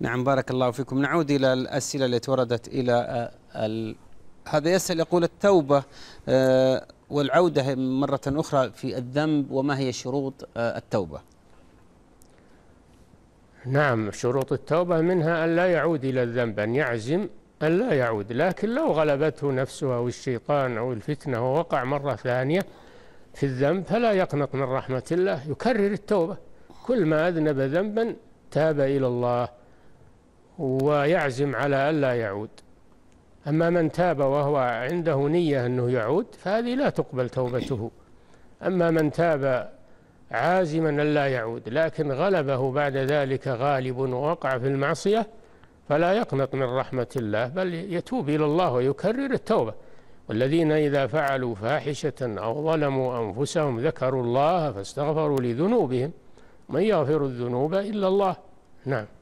نعم بارك الله فيكم نعود إلى الأسئلة التي وردت إلى آه، ال... هذا يسأل يقول التوبة آه، والعودة مرة أخرى في الذنب وما هي شروط آه، التوبة نعم شروط التوبة منها أن لا يعود إلى الذنب أن يعزم أن لا يعود لكن لو غلبته نفسه أو الشيطان أو الفتنة ووقع مرة ثانية في الذنب فلا يقنط من رحمة الله يكرر التوبة كل ما أذنب ذنبا تاب إلى الله ويعزم على ألا يعود أما من تاب وهو عنده نية أنه يعود فهذه لا تقبل توبته أما من تاب عازما ألا يعود لكن غلبه بعد ذلك غالب ووقع في المعصية فلا يقنط من رحمة الله بل يتوب إلى الله ويكرر التوبة والذين إذا فعلوا فاحشة أو ظلموا أنفسهم ذكروا الله فاستغفروا لذنوبهم من يغفر الذنوب إلا الله نعم